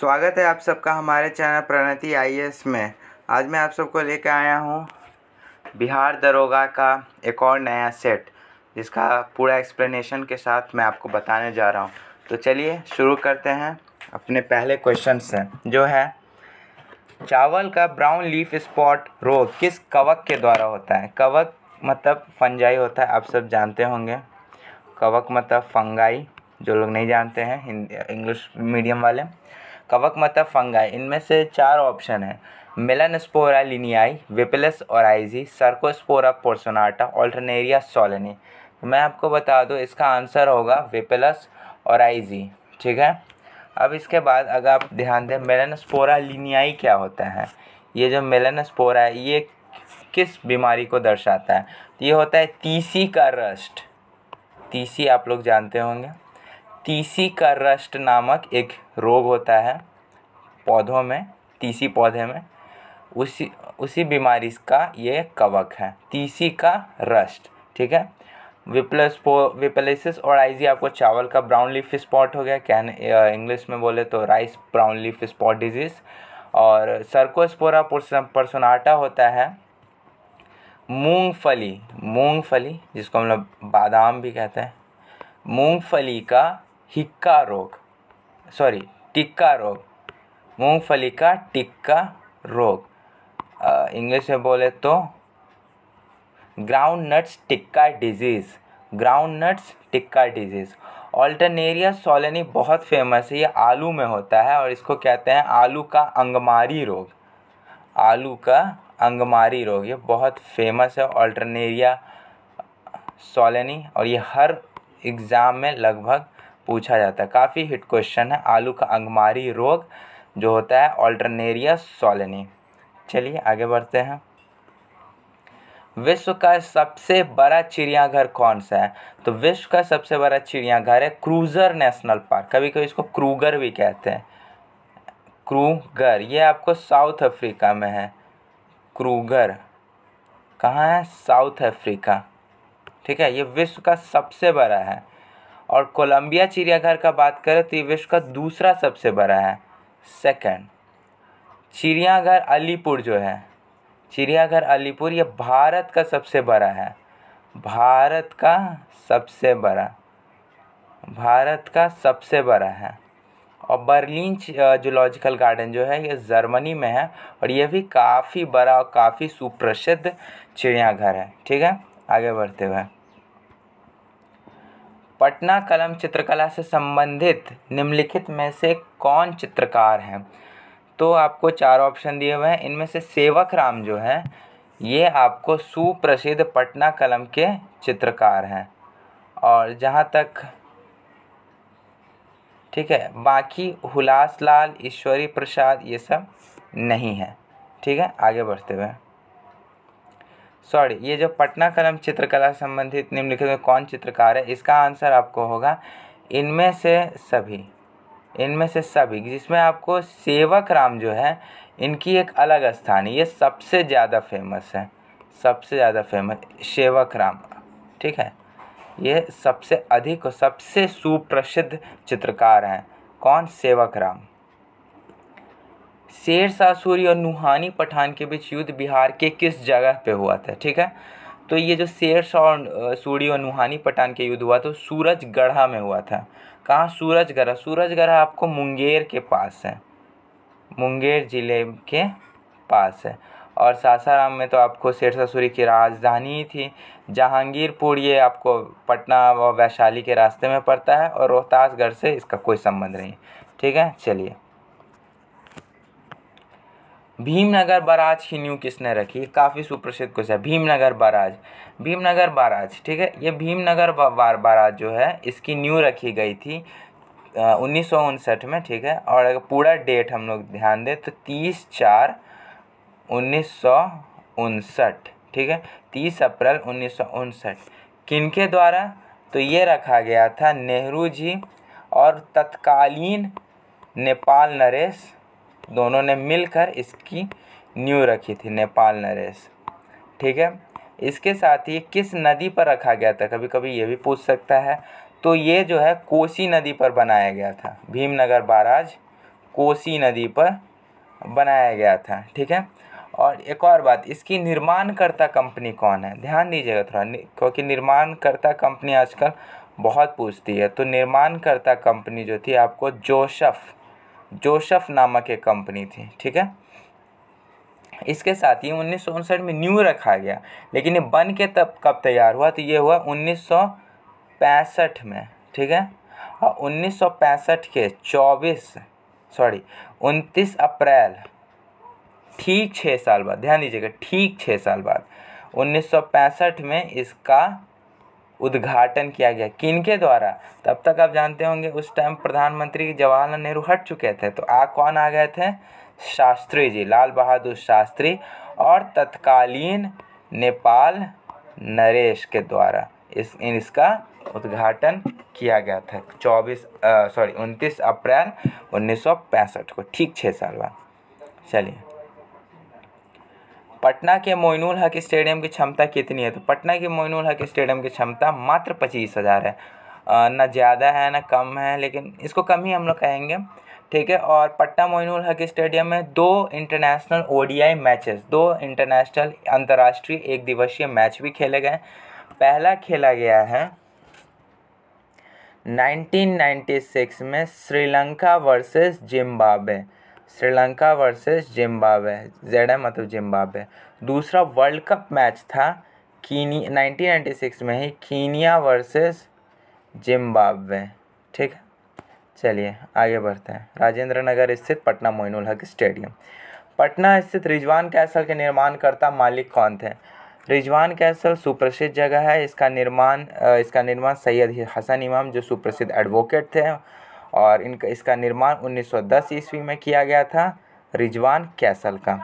स्वागत है आप सबका हमारे चैनल प्रणति आई में आज मैं आप सबको लेकर आया हूँ बिहार दरोगा का एक और नया सेट जिसका पूरा एक्सप्लेनेशन के साथ मैं आपको बताने जा रहा हूँ तो चलिए शुरू करते हैं अपने पहले क्वेश्चन से जो है चावल का ब्राउन लीफ स्पॉट रोग किस कवक के द्वारा होता है कवक मतलब फंजाई होता है आप सब जानते होंगे कवक मतलब फंगाई जो लोग नहीं जानते हैं हिंदी इंग्लिश मीडियम वाले कवक मतलब फंगाई इनमें से चार ऑप्शन है मिलन स्पोरा लिनियाई विपिलस ओराइजी सर्कोस्पोरा पोर्सोनाटा ऑल्टरनेरिया सोलनी मैं आपको बता दूँ इसका आंसर होगा विपिलस ओराइजी ठीक है अब इसके बाद अगर आप ध्यान दें मेलन स्पोरा लिनियाई क्या होता है ये जो मेलन स्पोरा है ये किस बीमारी को दर्शाता है ये होता है तीसी का रस्ट तीसी आप लोग जानते होंगे तीसी का रस्ट नामक एक रोग होता है पौधों में तीसी पौधे में उसी उसी बीमारी का ये कवक है तीसी का रस्ट ठीक है विप्लस विप्लेसिस और आइजी आपको चावल का ब्राउन लीफ स्पॉट हो गया कहने इंग्लिश में बोले तो rice brown leaf spot disease और सर्कोस्पोरा पर्सोनाटा होता है मूंगफली मूंगफली जिसको हम लोग बादाम भी कहते हैं मूंगफली का हिक्का रोग सॉरी टिक्का रोग मूंगफली का टिक्का रोग इंग्लिश में बोले तो ground nuts tikka disease ground nuts tikka disease Alternaria solani बहुत फेमस है ये आलू में होता है और इसको कहते हैं आलू का अंगमारी रोग आलू का अंगमारी रोग ये बहुत फेमस है ऑल्टरनेरिया सोलनी और ये हर एग्ज़ाम में लगभग पूछा जाता है काफ़ी हिट क्वेश्चन है आलू का अंगमारी रोग जो होता है ऑल्टरनेरिया सोलनी चलिए आगे बढ़ते हैं विश्व का सबसे बड़ा चिड़ियाघर कौन सा है तो विश्व का सबसे बड़ा चिड़ियाघर है क्रूजर नेशनल पार्क कभी कभी इसको क्रूगर भी कहते हैं क्रूगर ये आपको साउथ अफ्रीका में है क्रूगर कहाँ है साउथ अफ्रीका ठीक है ये विश्व का सबसे बड़ा है और कोलंबिया चिड़ियाघर का बात करें तो ये विश्व का दूसरा सबसे बड़ा है सेकंड चिड़ियाघर अलीपुर जो है चिड़ियाघर अलीपुर ये भारत का सबसे बड़ा है भारत का सबसे बड़ा भारत का सबसे बड़ा है और बर्लिन जूलॉजिकल गार्डन जो है ये जर्मनी में है और ये भी काफ़ी बड़ा और काफ़ी सुप्रसिद्ध चिड़ियाघर है ठीक है आगे बढ़ते हुए पटना कलम चित्रकला से संबंधित निम्नलिखित में से कौन चित्रकार हैं तो आपको चार ऑप्शन दिए हुए हैं इनमें से सेवक राम जो है ये आपको सुप्रसिद्ध पटना कलम के चित्रकार हैं और जहाँ तक ठीक है बाकी हुलास लाल ईश्वरी प्रसाद ये सब नहीं है ठीक है आगे बढ़ते हुए सॉरी ये जो पटना कलम चित्रकला संबंधित निम्नलिखित में कौन चित्रकार है इसका आंसर आपको होगा इनमें से सभी इनमें से सभी जिसमें आपको सेवक राम जो है इनकी एक अलग स्थान है ये सबसे ज़्यादा फेमस है सबसे ज़्यादा फेमस सेवक राम ठीक है ये सबसे अधिक और सबसे सुप्रसिद्ध चित्रकार हैं कौन सेवक राम शेर शाह सूरी और नुहानी पठान के बीच युद्ध बिहार के किस जगह पे हुआ था ठीक है तो ये जो शेर शाह और सूरी और नुहानी पठान के युद्ध हुआ था सूरजगढ़ा में हुआ था कहाँ सूरजगढ़ा सूरजगढ़ा आपको मुंगेर के पास है मुंगेर ज़िले के पास है और सासाराम में तो आपको शेरशाह सूरी की राजधानी ही थी जहांगीरपुर ये आपको पटना व वैशाली के रास्ते में पड़ता है और रोहतासगढ़ से इसका कोई संबंध नहीं ठीक है चलिए भीमनगर बराज की न्यू किसने रखी काफ़ी सुप्रसिद्ध क्वेश्चन है भीमनगर बराज भीमनगर बराज ठीक है ये भीमनगर बराज जो है इसकी न्यू रखी गई थी उन्नीस में ठीक है और अगर पूरा डेट हम लोग ध्यान दें तो तीस चार उन्नीस ठीक है तीस अप्रैल उन्नीस किनके द्वारा तो ये रखा गया था नेहरू जी और तत्कालीन नेपाल नरेश दोनों ने मिलकर इसकी न्यू रखी थी नेपाल नरेश ठीक है इसके साथ ही किस नदी पर रखा गया था कभी कभी ये भी पूछ सकता है तो ये जो है कोसी नदी पर बनाया गया था भीमनगर बाराज कोसी नदी पर बनाया गया था ठीक है और एक और बात इसकी निर्माणकर्ता कंपनी कौन है ध्यान दीजिएगा थोड़ा क्योंकि निर्माणकर्ता कंपनी आजकल बहुत पूछती है तो निर्माणकर्ता कंपनी जो थी आपको जोशफ जोसफ नामक एक कंपनी थी ठीक है इसके साथ ही उन्नीस में न्यू रखा गया लेकिन ये बन के तब कब तैयार हुआ तो ये हुआ उन्नीस में ठीक है और उन्नीस के चौबीस सॉरी उनतीस अप्रैल ठीक छः साल बाद ध्यान दीजिएगा ठीक छः साल बाद 1965 में इसका उद्घाटन किया गया किन के द्वारा तब तक आप जानते होंगे उस टाइम प्रधानमंत्री जवाहरलाल नेहरू हट चुके थे तो आ कौन आ गए थे शास्त्री जी लाल बहादुर शास्त्री और तत्कालीन नेपाल नरेश के द्वारा इस इसका उद्घाटन किया गया था 24 सॉरी 29 अप्रैल 1965 को ठीक छः साल बाद चलिए पटना के मोइनुल हक स्टेडियम की क्षमता कितनी है तो पटना के मोइनुल हक स्टेडियम की क्षमता मात्र पच्चीस हज़ार है ना ज़्यादा है ना कम है लेकिन इसको कम ही हम लोग कहेंगे ठीक है और पटना मोइनुल हक स्टेडियम में दो इंटरनेशनल ओडीआई मैचेस दो इंटरनेशनल अंतर्राष्ट्रीय एक दिवसीय मैच भी खेले गए पहला खेला गया है 1996 में Sri Lanka versus Zimbabwe Sri Lanka versus Zimbabwe Z मतलब जिम्बाब्वे दूसरा वर्ल्ड कप मैच था कीनी 1996 में ही कीनिया वर्सेस जिम्बाब्वे ठीक है चलिए आगे बढ़ते हैं राजेंद्र नगर स्थित पटना मोइनुल हक स्टेडियम पटना स्थित रिजवान कैसल के निर्माणकर्ता मालिक कौन थे रिजवान कैसल सुप्रसिद्ध जगह है इसका निर्माण इसका निर्माण सैयद हसन इमाम जो सुप्रसिद्ध एडवोकेट थे और इनका इसका निर्माण 1910 ईस्वी में किया गया था रिजवान कैसल का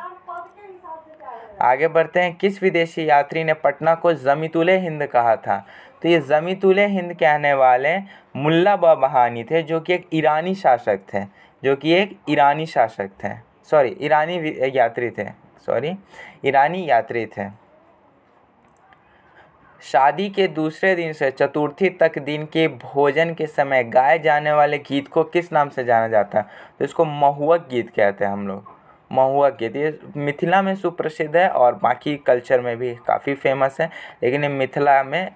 आगे बढ़ते हैं किस विदेशी यात्री ने पटना को जमीतुल हिंद कहा था तो ये जमीतुल हिंद कहने वाले मुल्ला बहानी थे जो कि एक ईरानी शासक थे जो कि एक ईरानी शासक थे सॉरी ईरानी यात्री थे सॉरी ईरानी यात्री थे शादी के दूसरे दिन से चतुर्थी तक दिन के भोजन के समय गाए जाने वाले गीत को किस नाम से जाना जाता है तो इसको महुआ गीत कहते हैं हम लोग महुआ गीत ये मिथिला में सुप्रसिद्ध है और बाकी कल्चर में भी काफ़ी फेमस है लेकिन ये मिथिला में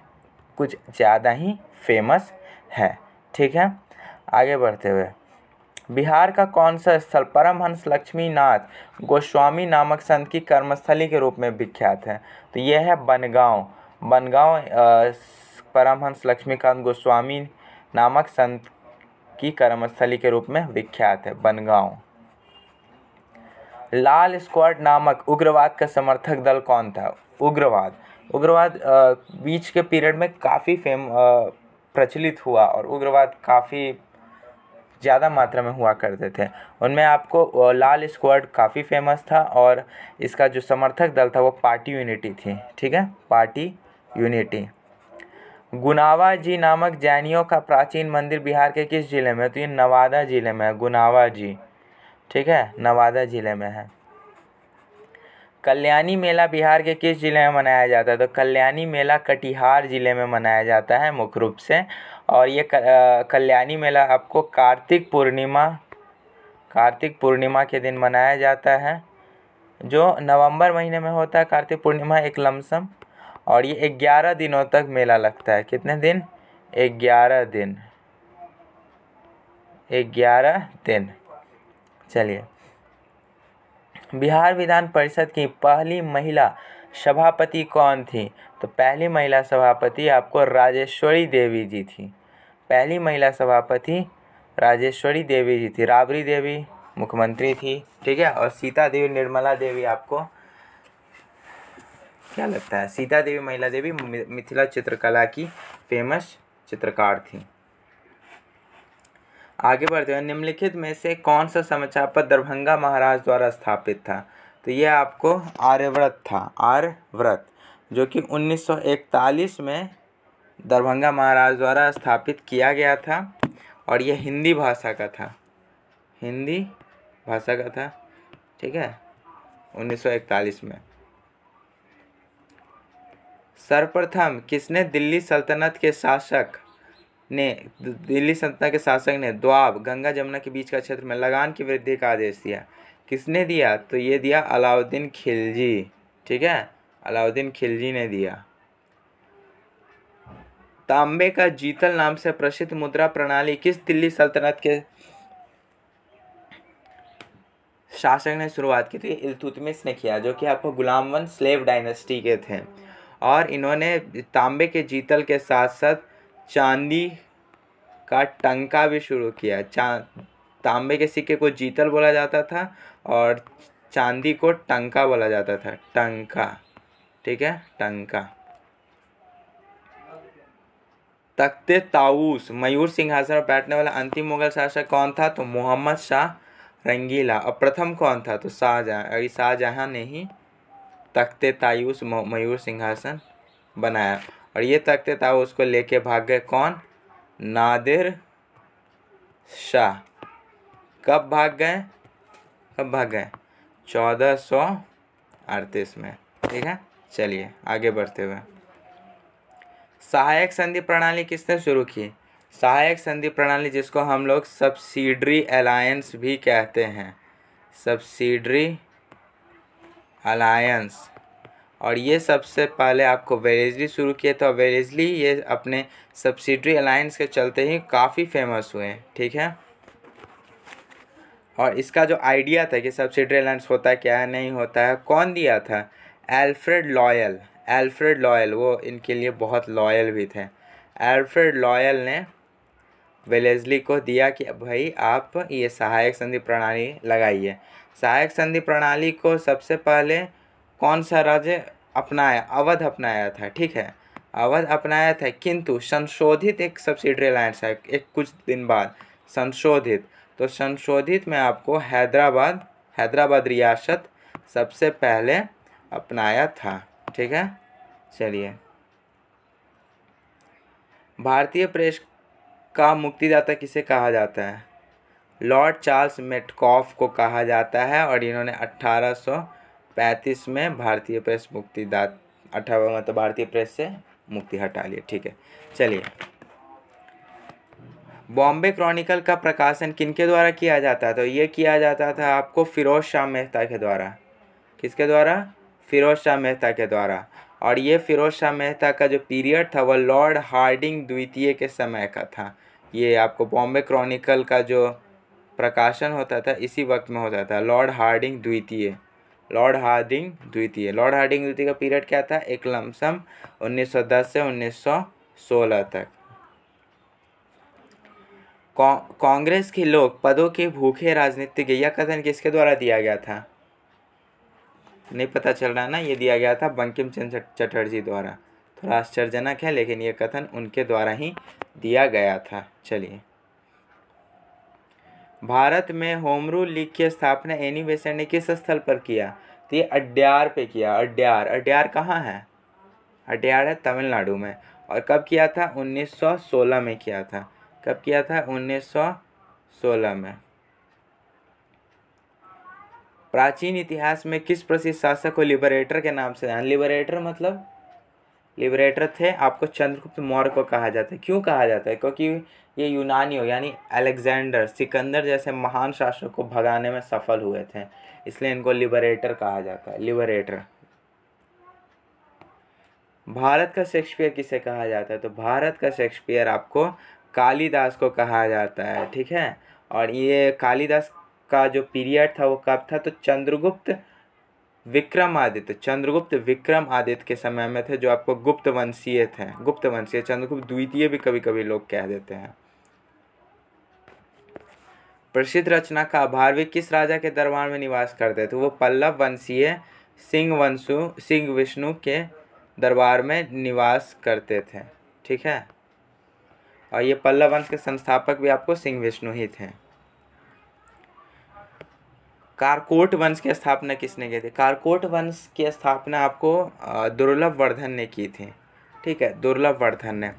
कुछ ज़्यादा ही फेमस है ठीक है आगे बढ़ते हुए बिहार का कौन सा स्थल परमहंस लक्ष्मीनाथ गोस्वामी नामक संत की कर्मस्थली के रूप में विख्यात है तो यह है बनगांव बनगांव परमहंस लक्ष्मीकांत गोस्वामी नामक संत की कर्मस्थली के रूप में विख्यात है बनगांव लाल स्क्वाड नामक उग्रवाद का समर्थक दल कौन था उग्रवाद उग्रवाद बीच के पीरियड में काफ़ी फेम प्रचलित हुआ और उग्रवाद काफ़ी ज़्यादा मात्रा में हुआ करते थे उनमें आपको लाल स्क्वाड काफ़ी फेमस था और इसका जो समर्थक दल था वो पार्टी यूनिटी थी ठीक है पार्टी यूनिटी गुनावा जी नामक जैनियों का प्राचीन मंदिर बिहार के किस ज़िले में तो ये नवादा ज़िले में है गुनावा जी ठीक है नवादा ज़िले में है कल्याणी मेला बिहार के किस ज़िले में मनाया जाता है तो कल्याणी मेला कटिहार ज़िले में मनाया जाता है मुख्य रूप से और ये कल्याणी मेला आपको कार्तिक पूर्णिमा कार्तिक पूर्णिमा के दिन मनाया जाता है जो नवंबर महीने में होता है कार्तिक पूर्णिमा एक लमसम और ये ग्यारह दिनों तक मेला लगता है कितने दिन ग्यारह दिन ग्यारह दिन चलिए बिहार विधान परिषद की पहली महिला सभापति कौन थी तो पहली महिला सभापति आपको राजेश्वरी देवी जी थी पहली महिला सभापति राजेश्वरी देवी जी थी राबड़ी देवी मुख्यमंत्री थी ठीक है और सीता देवी निर्मला देवी आपको क्या लगता है सीता देवी महिला देवी मिथिला चित्रकला की फेमस चित्रकार थी आगे बढ़ते हैं निम्नलिखित में से कौन सा समाचार पत्र दरभंगा महाराज द्वारा स्थापित था तो यह आपको आर्यव्रत था आर्यव्रत जो कि 1941 में दरभंगा महाराज द्वारा स्थापित किया गया था और यह हिंदी भाषा का था हिंदी भाषा का था ठीक है 1941 में सर्वप्रथम किसने दिल्ली सल्तनत के शासक ने दिल्ली सल्तनत के शासक ने द्वाब गंगा जमुना के बीच का क्षेत्र में लगान की वृद्धि का आदेश दिया किसने दिया तो ये दिया अलाउद्दीन खिलजी ठीक है अलाउद्दीन खिलजी ने दिया तांबे का जीतल नाम से प्रसिद्ध मुद्रा प्रणाली किस दिल्ली सल्तनत के शासक ने शुरुआत की थी इलतुतमिस ने किया जो कि आपको गुलाम वन स्लेव डायनेस्टी के थे और इन्होंने तांबे के जीतल के साथ साथ चांदी का टंका भी शुरू किया चा तांबे के सिक्के को जीतल बोला जाता था और चांदी को टंका बोला जाता था टंका ठीक है टंका तख्ते ताऊस मयूर सिंहासन पर बैठने वाला अंतिम मुगल शासक कौन था तो मोहम्मद शाह रंगीला और प्रथम कौन था तो शाहजहाँ शाहजहाँ ने ही तख्ते तायूस मयूर सिंहासन बनाया और ये तख्ते ताऊस को लेके भाग गए कौन नादिर शाह कब भाग गए कब भाग गए चौदह सौ अड़तीस में ठीक है चलिए आगे बढ़ते हुए सहायक संधि प्रणाली किसने शुरू की सहायक संधि प्रणाली जिसको हम लोग सब्सिडरी अलायंस भी कहते हैं सब्सिडरी अलायंस और ये सबसे पहले आपको वेरेजली शुरू किया था वेरेजली ये अपने सब्सिडरी अलायंस के चलते ही काफ़ी फेमस हुए हैं ठीक है और इसका जो आइडिया था कि सब्सिडरी अलायंस होता है क्या नहीं होता है कौन दिया था एल्फ्रेड लॉयल एल्फ्रेड लॉयल वो इनके लिए बहुत लॉयल भी थे एल्फ्रेड लॉयल ने वेलेजली को दिया कि भाई आप ये सहायक संधि प्रणाली लगाइए सहायक संधि प्रणाली को सबसे पहले कौन सा राज्य अपनाया अवध अपनाया था ठीक है अवध अपनाया था किंतु संशोधित एक सब्सिडरी अलायंस है एक कुछ दिन बाद संशोधित तो संशोधित में आपको हैदराबाद हैदराबाद रियासत सबसे पहले अपनाया था ठीक है चलिए भारतीय प्रेस का मुक्तिदाता किसे कहा जाता है लॉर्ड चार्ल्स मेटकॉफ को कहा जाता है और इन्होंने 1835 में भारतीय प्रेस मुक्ति दात अठारह मतलब भारतीय प्रेस से मुक्ति हटा ली ठीक है चलिए बॉम्बे क्रॉनिकल का प्रकाशन किनके द्वारा किया जाता था तो ये किया जाता था आपको फिरोज शाह मेहता के द्वारा किसके द्वारा फिरोज शाह मेहता के द्वारा और ये फिरोज शाह मेहता का जो पीरियड था वह लॉर्ड हार्डिंग द्वितीय के समय का था ये आपको बॉम्बे क्रॉनिकल का जो प्रकाशन होता था इसी वक्त में होता था लॉर्ड हार्डिंग द्वितीय लॉर्ड हार्डिंग द्वितीय लॉर्ड हार्डिंग द्वितीय का पीरियड क्या था एक लमसम 1910 से 1916 तक कांग्रेस के लोग पदों के भूखे राजनीतिक यह कथन किसके द्वारा दिया गया था नहीं पता चल रहा ना ये दिया गया था बंकिम चंद चटर्जी द्वारा थोड़ा आश्चर्यजनक है लेकिन यह कथन उनके द्वारा ही दिया गया था चलिए भारत में होमरू लीग की स्थापना एनी बेसेंट ने किस स्थल पर किया तो ये अड्यार पे किया अड्यार अड्यार कहाँ है अड्यार है तमिलनाडु में और कब किया था 1916 में किया था कब किया था 1916 में प्राचीन इतिहास में किस प्रसिद्ध शासक को लिबरेटर के नाम से जाना लिबरेटर मतलब लिबरेटर थे आपको चंद्रगुप्त मौर्य को कहा जाता है क्यों कहा जाता है क्योंकि ये यूनानियों यानी अलेक्जेंडर सिकंदर जैसे महान शासक को भगाने में सफल हुए थे इसलिए इनको लिबरेटर कहा जाता है लिबरेटर भारत का शेक्सपियर किसे कहा जाता है तो भारत का शेक्सपियर आपको कालीदास को कहा जाता है ठीक है और ये कालीदास का जो पीरियड था वो कब था तो चंद्रगुप्त विक्रमादित्य चंद्रगुप्त विक्रम आदित्य के समय में थे जो आपको गुप्त वंशीय थे गुप्त वंशीय चंद्रगुप्त द्वितीय भी कभी कभी लोग कह देते हैं प्रसिद्ध रचना का आभार भी किस राजा के दरबार में निवास करते थे वो पल्लव वंशीय सिंह वंशु सिंह विष्णु के दरबार में निवास करते थे ठीक है और ये पल्लव वंश के संस्थापक भी आपको सिंह विष्णु ही थे कारकोट वंश की स्थापना किसने की थी कारकोट वंश की स्थापना आपको दुर्लभ वर्धन ने की थी ठीक है दुर्लभ वर्धन ने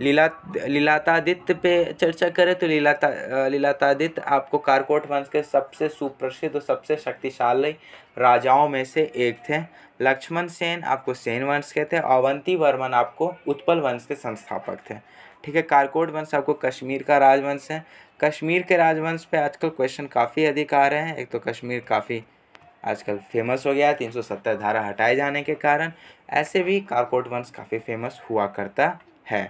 लीला लीलातादित्य पे चर्चा करें तो लीलाता लीलातादित्य आपको कारकोट वंश के सबसे सुप्रसिद्ध और सबसे शक्तिशाली राजाओं में से एक थे लक्ष्मण सेन आपको सेन वंश के थे अवंती वर्मन आपको उत्पल वंश के संस्थापक थे ठीक है कारकोट वंश आपको कश्मीर का राजवंश है कश्मीर के राजवंश पे आजकल क्वेश्चन काफ़ी अधिक आ रहे हैं एक तो कश्मीर काफ़ी आजकल फेमस हो गया है तीन धारा हटाए जाने के कारण ऐसे भी कारकोट वंश काफ़ी फेमस हुआ करता है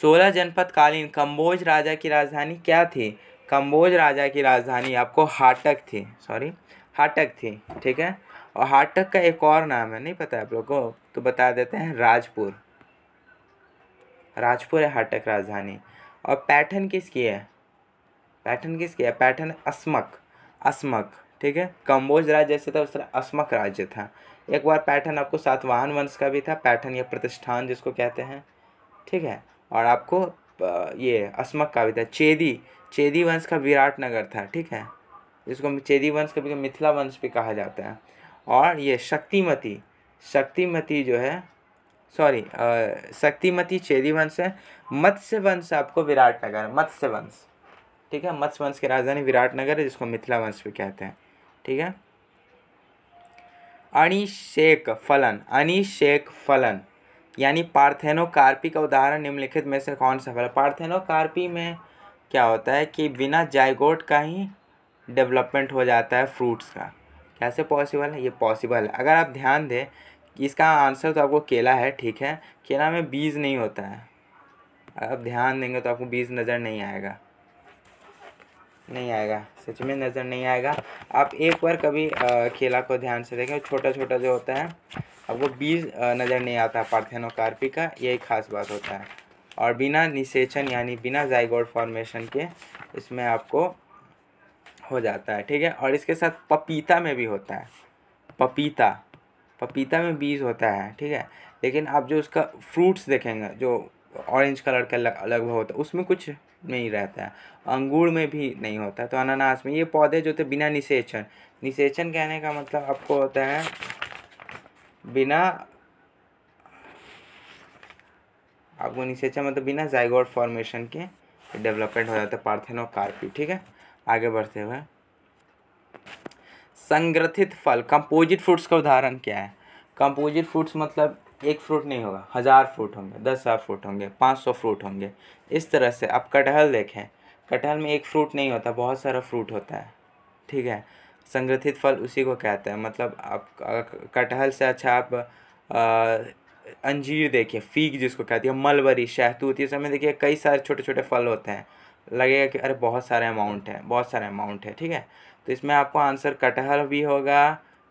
सोलह जनपदकालीन कम्बोज राजा की राजधानी क्या थी कम्बोज राजा की राजधानी आपको हाटक थी सॉरी हाटक थी ठीक है और हाटक का एक और नाम है नहीं पता आप लोग को तो बता देते हैं राजपुर राजपुर है हाटक राजधानी और पैठन किसकी है पैठन किसकी है पैठन अस्मक अस्मक ठीक है कम्बोज राज्य जैसे था उस तरह अस्मक राज्य था एक बार पैठन आपको सातवाहन वंश का भी था पैठन या प्रतिष्ठान जिसको कहते हैं ठीक है और आपको ये अस्मक का भी था चेदी चेदी वंश का विराट नगर था ठीक है जिसको चेदी वंश कभी मिथिला वंश भी कहा जाता है और ये शक्तिमती शक्तिमती जो है सॉरी शक्तिमती चेरी वंश है मत्स्य वंश आपको विराट नगर मत्स्य वंश ठीक है मत्स्य वंश की राजधानी विराट नगर है जिसको मिथिला वंश भी कहते हैं ठीक है अनिशेक फलन अनिशेक फलन यानी पार्थेनो कार्पी का उदाहरण निम्नलिखित में से कौन सा फल पार्थेनो कार्पी में क्या होता है कि बिना जायगोट का ही डेवलपमेंट हो जाता है फ्रूट्स का कैसे पॉसिबल है ये पॉसिबल है अगर आप ध्यान दें इसका आंसर तो आपको केला है ठीक है केला में बीज नहीं होता है अब ध्यान देंगे तो आपको बीज नज़र नहीं आएगा नहीं आएगा सच में नज़र नहीं आएगा आप एक बार कभी आ, केला को ध्यान से देखें छोटा छोटा जो होता है आपको बीज नज़र नहीं आता पार्थेनोकार्पी का यही खास बात होता है और बिना निषेचन यानी बिना जाइगोड फॉर्मेशन के इसमें आपको हो जाता है ठीक है और इसके साथ पपीता में भी होता है पपीता पपीता में बीज होता है ठीक है लेकिन आप जो उसका फ्रूट्स देखेंगे जो ऑरेंज कलर का लगभग होता है उसमें कुछ नहीं रहता है अंगूर में भी नहीं होता है तो अनानास में ये पौधे जो थे बिना निषेचन निषेचन कहने का मतलब आपको होता है बिना आपको निषेचन मतलब बिना जाइगोड फॉर्मेशन के डेवलपमेंट हो जाता है पार्थेनोकार्पी ठीक है आगे बढ़ते हुए संग्रथित फल कंपोजिट फ्रूट्स का उदाहरण क्या है कंपोजिट फ्रूट्स मतलब एक फ्रूट नहीं होगा हज़ार फ्रूट होंगे दस हज़ार फ्रूट होंगे पाँच सौ फ्रूट होंगे इस तरह से आप कटहल देखें कटहल में एक फ्रूट नहीं होता बहुत सारा फ्रूट होता है ठीक है संग्रथित फल उसी को कहते हैं मतलब आप कटहल से अच्छा आप आ, अंजीर देखिए फीक जिसको कहती है मलबरी शहतूत ये सब में देखिए कई सारे छोटे छोटे फल होते हैं लगेगा कि अरे बहुत सारे अमाउंट है बहुत सारे अमाउंट है ठीक है तो इसमें आपको आंसर कटहल भी होगा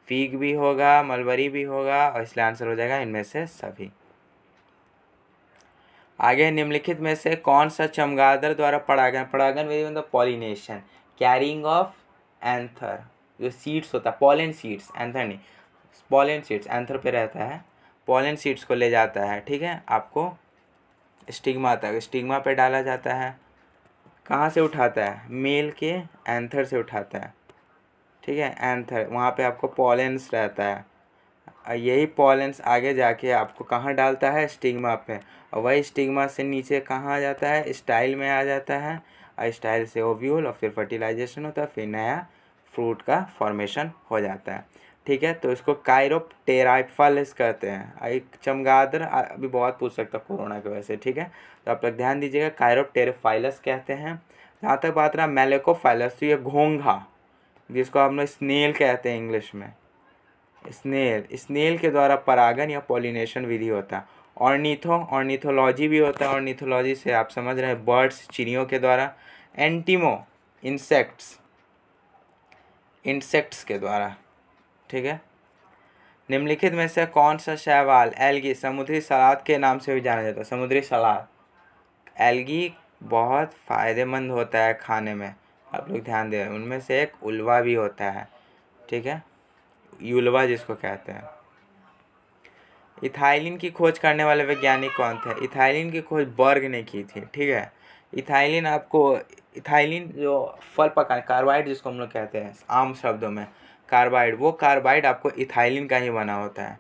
फीग भी होगा मलबरी भी होगा और इसलिए आंसर हो जाएगा इनमें से सभी आगे निम्नलिखित में से कौन सा चमगादर द्वारा पड़ागन पड़ागन वेरी मतलब तो पॉलिनेशन कैरिंग ऑफ एंथर जो सीड्स होता है पॉलन सीड्स एंथर नहीं पॉलन सीड्स एंथर पे रहता है पॉलन सीड्स को ले जाता है ठीक है आपको स्टिग्मा तक स्टिग्मा पे डाला जाता है कहाँ से उठाता है मेल के एंथर से उठाता है ठीक है एंथर वहाँ पे आपको पॉलेंस रहता है यही पॉलेंस आगे जाके आपको कहाँ डालता है स्टिग्मा पे और वही स्टिग्मा से नीचे कहाँ आ जाता है स्टाइल में आ जाता है और स्टाइल से ओव्यूल और फिर फर्टिलाइजेशन होता है फिर नया फ्रूट का फॉर्मेशन हो जाता है ठीक है तो इसको कायरोप कायरोप्टेराइफलिस कहते हैं एक चमगादर अभी बहुत पूछ सकता है कोरोना की वजह से ठीक है तो आप लोग ध्यान दीजिएगा टेरेफाइलस कहते हैं जहाँ तक बात रहा मेलेकोफाइलस तो ये घोंघा जिसको हम लोग स्नेल कहते हैं इंग्लिश में स्नेल स्नेल के द्वारा परागन या पॉलिनेशन विधि होता है और नीथोलॉजी भी होता है नीथोलॉजी से आप समझ रहे हैं बर्ड्स चिड़ियों के द्वारा एंटीमो इंसेक्ट्स इंसेक्ट्स के द्वारा ठीक है निम्नलिखित में से कौन सा शैवाल एलगी समुद्री सलाद के नाम से भी जाना जाता है समुद्री सलाद एलगी बहुत फ़ायदेमंद होता है खाने में आप लोग ध्यान दें उनमें से एक उल्वा भी होता है ठीक है युलवा जिसको कहते हैं इथाइलिन की खोज करने वाले वैज्ञानिक कौन थे इथाइलिन की खोज बर्ग ने की थी ठीक है इथाइलिन आपको इथाइलिन जो फल पका कार्बाइड जिसको हम लोग कहते हैं आम शब्दों में कार्बाइड वो कार्बाइड आपको इथाइलिन का ही बना होता है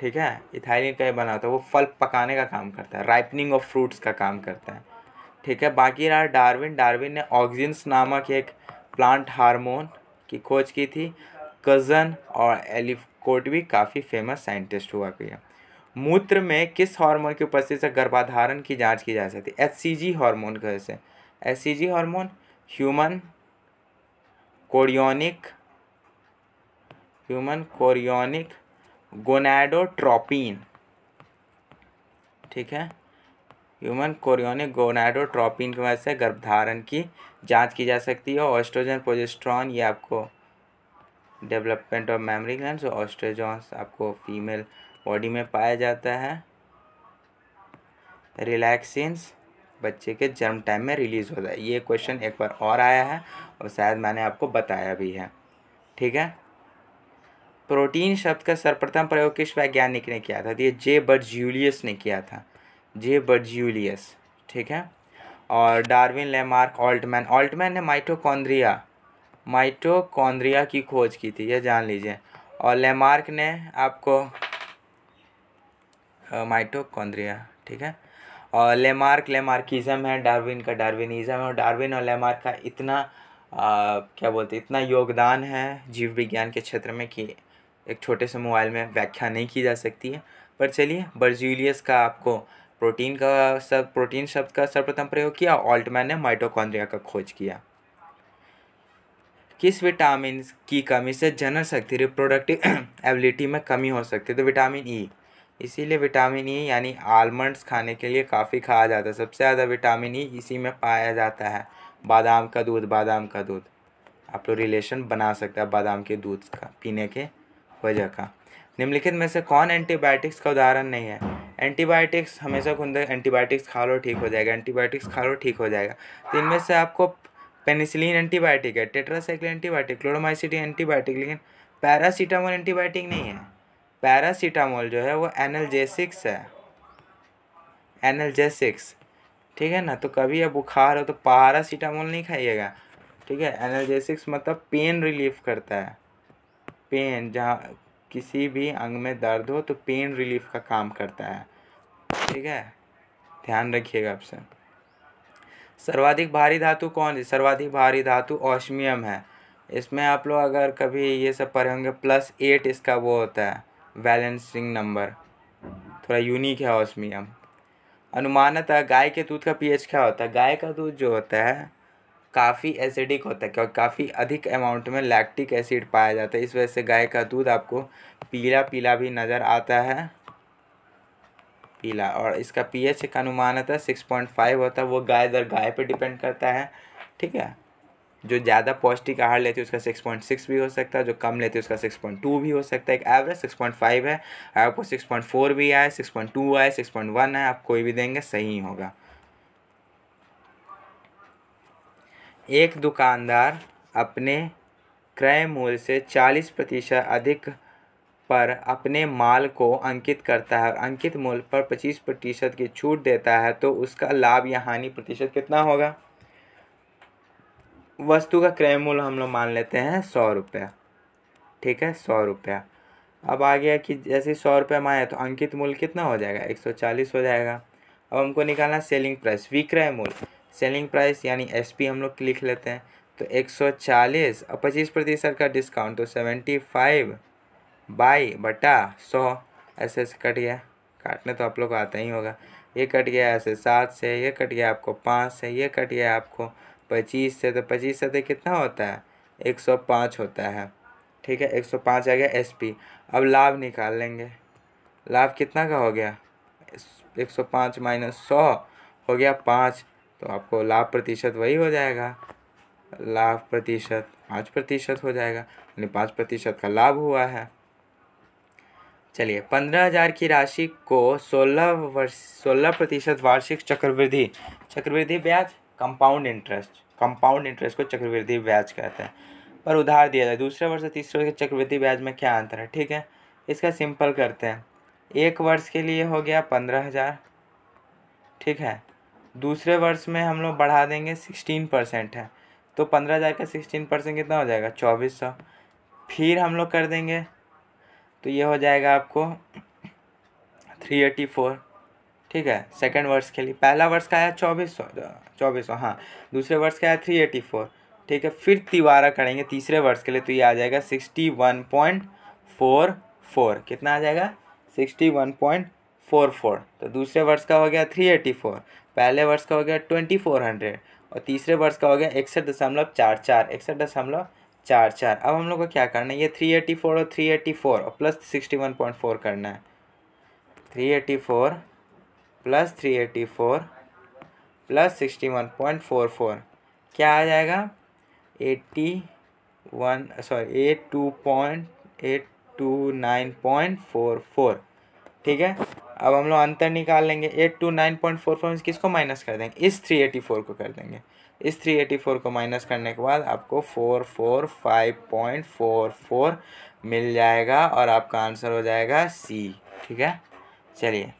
ठीक है इथाइलिन का ही बना होता है वो फल पकाने का काम करता है राइपनिंग ऑफ फ्रूट्स का काम करता है ठीक है बाकी रहा डार्विन डार्विन ने ऑक्सिन्स नामक एक प्लांट हार्मोन की खोज की थी कज़न और एलिफकोट भी काफ़ी फेमस साइंटिस्ट हुआ किया मूत्र में किस हार्मोन की उपस्थिति से गर्भाधारण की जांच की जा सकती है एच सी जी हार्मोन की वजह से H C G hormone human chorionic human chorionic gonadotropin ठीक है ह्यूमन कोरियोनिक गोनाडोट्रॉपिन की वजह से गर्भधारण की जांच की जा सकती है ऑस्ट्रोजन प्रोजेस्ट्रॉन ये आपको development of mammary gland oestrogens आपको फीमेल बॉडी में पाया जाता है रिलैक्सेंस बच्चे के जन्म टाइम में रिलीज़ होता है ये क्वेश्चन एक बार और आया है और शायद मैंने आपको बताया भी है ठीक है प्रोटीन शब्द का सर्वप्रथम प्रयोग किस वैज्ञानिक ने किया था तो ये जे बट जूलियस ने किया था जे बर्ज्यूलियस ठीक है और डार्विन लेमार्क ऑल्टमैन ऑल्टमैन ने माइटोकॉन्ड्रिया माइटोकॉन्ड्रिया की खोज की थी ये जान लीजिए और लेमार्क ने आपको माइटोकॉन्ड्रिया ठीक है और लेमार्क लेमार्किज़म है डार्विन का डार्विनिज़म है और डार्विन और लेमार्क का इतना आ, क्या बोलते इतना योगदान है जीव विज्ञान के क्षेत्र में कि एक छोटे से मोबाइल में व्याख्या नहीं की जा सकती है पर चलिए बर्जूलियस का आपको प्रोटीन का सब प्रोटीन शब्द का सर्वप्रथम प्रयोग किया ऑल्टमैन ने माइटोकॉन्ड्रिया का खोज किया किस विटामिन की कमी से जनन शक्ति रिप्रोडक्टिव एबिलिटी में कमी हो सकती है तो विटामिन ई e। इसीलिए विटामिन ई e यानी आलमंड्स खाने के लिए काफ़ी खाया जाता है सबसे ज़्यादा विटामिन ई e इसी में पाया जाता है बादाम का दूध बादाम का दूध आप लोग रिलेशन बना सकते हैं बादाम के दूध का पीने के वजह का निम्नलिखित में से कौन एंटीबायोटिक्स का उदाहरण नहीं है एंटीबायोटिक्स हमेशा हाँ। खुद एंटीबायोटिक्स खा लो ठीक हो जाएगा एंटीबायोटिक्स खा लो ठीक हो जाएगा तो इनमें से आपको पेनिसिलिन एंटीबायोटिक है टेट्रासाइक्लिन एंटीबायोटिक क्लोरोमाइसिटी एंटीबायोटिक लेकिन पैरासीटामोल एंटीबायोटिक नहीं है पैरासीटामोल जो है वो एनल्जेसिक्स है एनल्जेसिक्स ठीक है ना तो कभी अब बुखार हो तो पारासीटामोल नहीं खाइएगा ठीक है एनर्जेसिक्स मतलब पेन रिलीफ करता है पेन जहाँ किसी भी अंग में दर्द हो तो पेन रिलीफ का काम करता है ठीक है ध्यान रखिएगा आपसे सर्वाधिक भारी धातु कौन सी सर्वाधिक भारी धातु ऑस्मियम है इसमें आप लोग अगर कभी ये सब पढ़े होंगे प्लस एट इसका वो होता है बैलेंसिंग नंबर थोड़ा यूनिक है ऑस्मियम है गाय के दूध का पीएच क्या होता है गाय का दूध जो होता है काफ़ी एसिडिक होता है क्योंकि काफ़ी अधिक अमाउंट में लैक्टिक एसिड पाया जाता है इस वजह से गाय का दूध आपको पीला पीला भी नज़र आता है पीला और इसका पीएच एक अनुमान होता है सिक्स पॉइंट फाइव होता है वो गाय दर गाय पे डिपेंड करता है ठीक है जो ज़्यादा पौष्टिक आहार लेती है उसका सिक्स पॉइंट सिक्स भी हो सकता है जो कम लेती है उसका सिक्स पॉइंट टू भी हो सकता है एक एवरेज सिक्स पॉइंट फाइव है आपको सिक्स पॉइंट फोर भी आए सिक्स पॉइंट टू आए सिक्स पॉइंट वन है आप कोई भी देंगे सही होगा एक दुकानदार अपने क्रय मूल्य से चालीस प्रतिशत अधिक पर अपने माल को अंकित करता है और अंकित मूल्य पर पच्चीस प्रतिशत की छूट देता है तो उसका लाभ या हानि प्रतिशत कितना होगा वस्तु का क्रय मूल्य हम लोग मान लेते हैं सौ रुपया ठीक है सौ रुपया अब आ गया कि जैसे सौ रुपये माया तो अंकित मूल्य कितना हो जाएगा एक सौ चालीस हो जाएगा अब हमको निकालना सेलिंग प्राइस विक्रय मूल्य सेलिंग प्राइस यानी एस पी हम लोग लिख लेते हैं तो एक सौ चालीस और पच्चीस प्रतिशत का डिस्काउंट तो सेवेंटी फाइव बाई बटा सौ ऐसे ऐसे कट गया काटने तो आप लोग को आता ही होगा ये कट गया ऐसे सात से ये कट गया आपको पाँच से ये कट गया आपको पच्चीस से तो पच्चीस से तो कितना होता है एक सौ पाँच होता है ठीक है एक सौ पाँच आ गया एस पी अब लाभ निकाल लेंगे लाभ कितना का हो गया एक सौ पाँच माइनस सौ हो गया पाँच तो आपको लाभ प्रतिशत वही हो जाएगा लाभ प्रतिशत पाँच प्रतिशत हो जाएगा यानी पाँच प्रतिशत का लाभ हुआ है चलिए पंद्रह हज़ार की राशि को सोलह वर्ष सोलह प्रतिशत वार्षिक चक्रवृद्धि चक्रवृद्धि ब्याज कंपाउंड इंटरेस्ट कंपाउंड इंटरेस्ट को चक्रवृद्धि ब्याज कहते हैं पर उधार दिया जाए दूसरे वर्ष और तीसरे वर्ष के चक्रवृद्धि ब्याज में क्या अंतर है ठीक है इसका सिंपल करते हैं एक वर्ष के लिए हो गया पंद्रह हज़ार ठीक है दूसरे वर्ष में हम लोग बढ़ा देंगे सिक्सटीन परसेंट है तो पंद्रह हज़ार का सिक्सटीन परसेंट कितना हो जाएगा चौबीस सौ फिर हम लोग कर देंगे तो ये हो जाएगा आपको थ्री एटी फोर ठीक है सेकेंड वर्ष के लिए पहला वर्ष का आया चौबीस सौ चौबीस सौ हाँ दूसरे वर्ष का आया थ्री एटी फोर ठीक है फिर तिवारा करेंगे तीसरे वर्ष के लिए तो ये आ जाएगा sixty one point four four कितना आ जाएगा sixty one point four four तो दूसरे वर्ष का हो गया थ्री एटी फोर पहले वर्ष का हो गया ट्वेंटी फोर हंड्रेड और तीसरे वर्ष का हो गया इकसठ दशमलव चार चार इकसठ दशमलव चार चार अब हम लोग को क्या करना है ये थ्री एटी फोर और थ्री एटी फोर और plus sixty one point four करना है three eighty four plus three eighty four plus sixty one point four four क्या आ जाएगा eighty one sorry eight two point eight two nine point four four ठीक है अब हम लोग अंतर निकाल लेंगे eight two nine point four four किसको माइनस कर देंगे इस थ्री एटी फोर को कर देंगे इस थ्री एटी फोर को माइनस करने के बाद आपको four four five point four four मिल जाएगा और आपका आंसर हो जाएगा सी ठीक है चलिए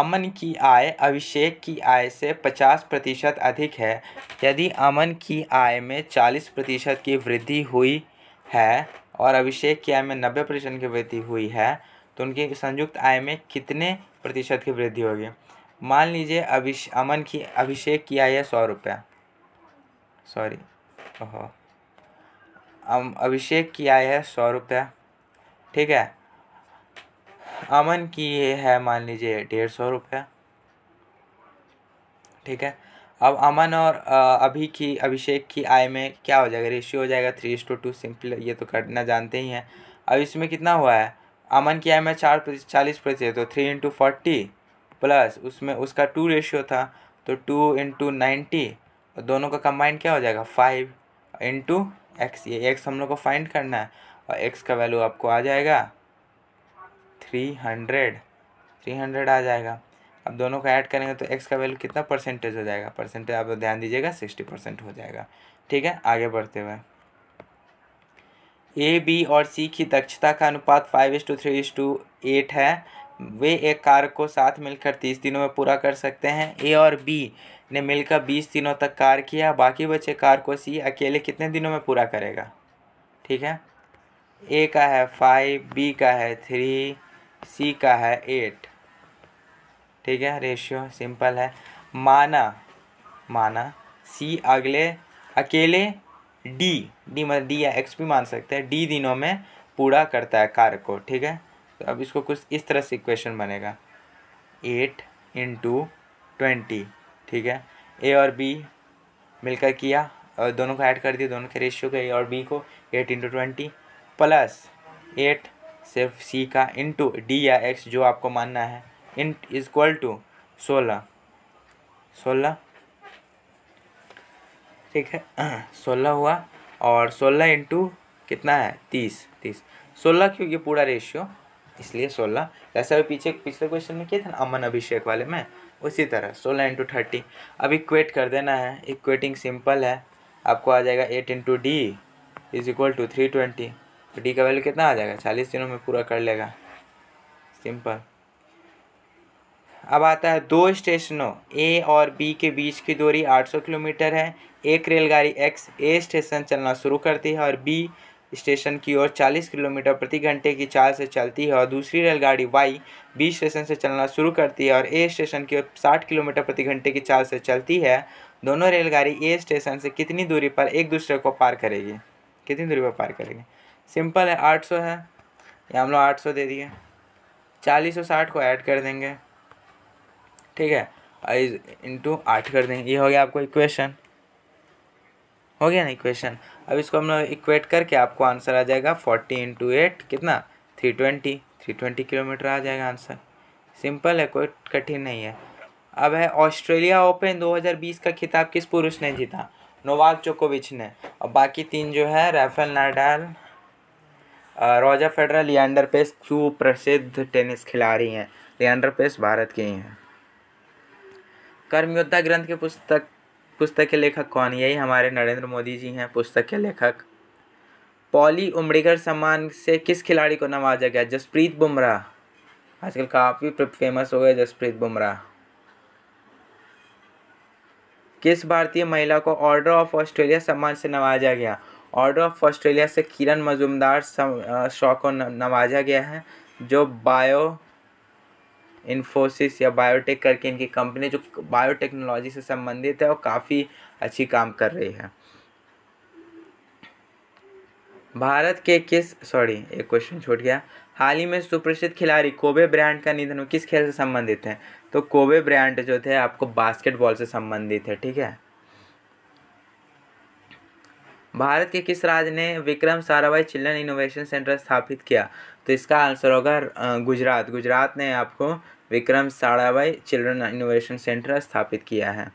अमन की आय अभिषेक की आय से पचास प्रतिशत अधिक है यदि अमन की आय में चालीस प्रतिशत की वृद्धि हुई है और अभिषेक की आय में नब्बे प्रतिशत की वृद्धि हुई है तो उनकी संयुक्त आय में कितने प्रतिशत की वृद्धि होगी मान लीजिए अभिष अमन की अभिषेक किया है सौ रुपया सॉरी ओहो अभिषेक किया है सौ रुपया ठीक है अमन की ये है मान लीजिए डेढ़ सौ रुपया ठीक है अब अमन और अभी की अभिषेक की आय में क्या हो जाएगा रेशियो हो जाएगा थ्री टू टू सिंपल ये तो करना जानते ही हैं अब इसमें कितना हुआ है अमन की आय में चार चालीस प्रतिशत तो थ्री इंटू फोर्टी प्लस उसमें उसका टू रेशियो था तो टू इंटू नाइन्टी और दोनों का कंबाइंड क्या हो जाएगा फाइव इंटू एक्स ये एक्स हम लोग को फाइंड करना है और एक्स का वैल्यू आपको आ जाएगा थ्री हंड्रेड थ्री हंड्रेड आ जाएगा अब दोनों का ऐड करेंगे तो एक्स का वैल्यू कितना परसेंटेज हो जाएगा परसेंटेज आप ध्यान दीजिएगा सिक्सटी परसेंट हो जाएगा ठीक है आगे बढ़ते हुए ए बी और सी की दक्षता का अनुपात five is to three is to eight है वे एक कार्य को साथ मिलकर तीस दिनों में पूरा कर सकते हैं ए और बी ने मिलकर बीस दिनों तक कार्य किया बाकी बचे कार्य को सी अकेले कितने दिनों में पूरा करेगा ठीक है ए का है फाइव बी का है थ्री सी का है एट ठीक है रेशियो सिंपल है माना माना सी अगले अकेले डी डी मतलब डी या एक्स भी मान सकते हैं डी दिनों में पूरा करता है कार्य को ठीक है तो अब इसको कुछ इस तरह से इक्वेशन बनेगा एट इंटू ट्वेंटी ठीक है ए और बी मिलकर किया और दोनों को ऐड कर दिया दोनों के रेशियो को ए और बी को eight into twenty plus eight सिर्फ सी का इंटू डी या एक्स जो आपको मानना है इन इक्वल टू सोलह सोलह ठीक है सोलह हुआ और सोलह इंटू कितना है तीस तीस सोलह क्योंकि पूरा रेशियो इसलिए सोलह जैसे अभी पीछे पिछले क्वेश्चन में किया था ना अमन अभिषेक वाले में उसी तरह सोलह इंटू थर्टी अब इक्वेट कर देना है इक्वेटिंग सिंपल है आपको आ जाएगा eight into D is equal to three twenty तो डी का वैल्यू कितना आ जाएगा चालीस दिनों में पूरा कर लेगा सिंपल अब आता है दो स्टेशनों ए और बी के बीच की दूरी आठ सौ किलोमीटर है एक रेलगाड़ी एक्स ए स्टेशन चलना शुरू करती है और बी स्टेशन की ओर 40 किलोमीटर प्रति घंटे की चाल से चलती है और दूसरी रेलगाड़ी वाई बी स्टेशन से चलना शुरू करती है और ए स्टेशन की ओर 60 किलोमीटर प्रति घंटे की चाल से चलती है दोनों रेलगाड़ी ए स्टेशन से कितनी दूरी पर एक दूसरे को पार करेगी कितनी दूरी पर पार करेगी सिंपल है आठ है या हम लोग आठ दे दिए चालीस और साठ को ऐड कर देंगे ठीक है इंटू आठ कर देंगे ये हो गया आपको इक्वेशन हो गया ना इक्वेशन अब इसको हम लोग इक्वेट करके आपको आंसर आ जाएगा फोर्टी इंटू एट कितना three twenty three twenty kilometre आ जाएगा आंसर सिंपल है कोई कठिन नहीं है अब है ऑस्ट्रेलिया ओपन 2020 का खिताब किस पुरुष ने जीता नोवाक जोकोविच ने और बाकी तीन जो है Rafael Nadal Roger Federer Leander Paes सुप्रसिद्ध टेनिस खिलाड़ी हैं लियांडर पेस भारत के ही हैं कर्मयोद्धा ग्रंथ के पुस्तक पुस्तक के लेखक कौन यही हमारे नरेंद्र मोदी जी हैं पुस्तक के लेखक पॉली उमड़ीकर सम्मान से किस खिलाड़ी को नवाजा गया जसप्रीत बुमराह आजकल काफ़ी फेमस हो गए जसप्रीत बुमराह किस भारतीय महिला को ऑर्डर ऑफ ऑस्ट्रेलिया सम्मान से नवाजा गया ऑर्डर ऑफ ऑस्ट्रेलिया से किरण मजुमदार शॉ को नवाजा गया है जो बायो इन्फोसिस या बायोटेक करके इनकी कंपनी जो बायोटेक्नोलॉजी से संबंधित है और काफ़ी अच्छी काम कर रही है भारत के किस सॉरी एक क्वेश्चन छूट गया हाल ही में सुप्रसिद्ध खिलाड़ी कोबे ब्रांड का निधन किस खेल से संबंधित है तो कोबे ब्रांड जो थे आपको बास्केटबॉल से संबंधित है ठीक है भारत के किस राज्य ने Vikram Sarabhai children innovation centre स्थापित किया तो इसका आंसर होगा गुजरात गुजरात ने आपको विक्रम साड़ाबाई चिल्ड्रन इनोवेशन सेंटर स्थापित किया है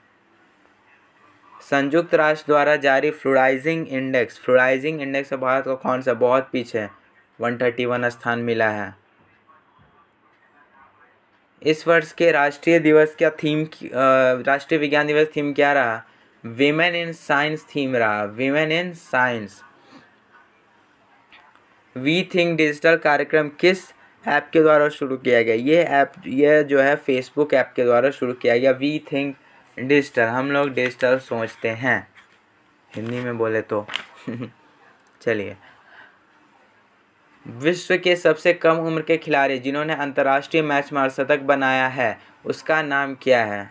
संयुक्त राष्ट्र द्वारा जारी फ्लोराइजिंग इंडेक्स फ्लोराइजिंग इंडेक्स में भारत को कौन सा बहुत पीछे वन थर्टी वन स्थान मिला है इस वर्ष के राष्ट्रीय दिवस का थीम राष्ट्रीय विज्ञान दिवस थीम क्या रहा वीमेन इन साइंस थीम रहा women in science we think digital कार्यक्रम किस ऐप के द्वारा शुरू किया गया ये ऐप ये जो है फेसबुक ऐप के द्वारा शुरू किया गया वी थिंक डिजिटल हम लोग डिजिटल सोचते हैं हिंदी में बोले तो चलिए विश्व के सबसे कम उम्र के खिलाड़ी जिन्होंने अंतर्राष्ट्रीय मैच में शतक बनाया है उसका नाम क्या है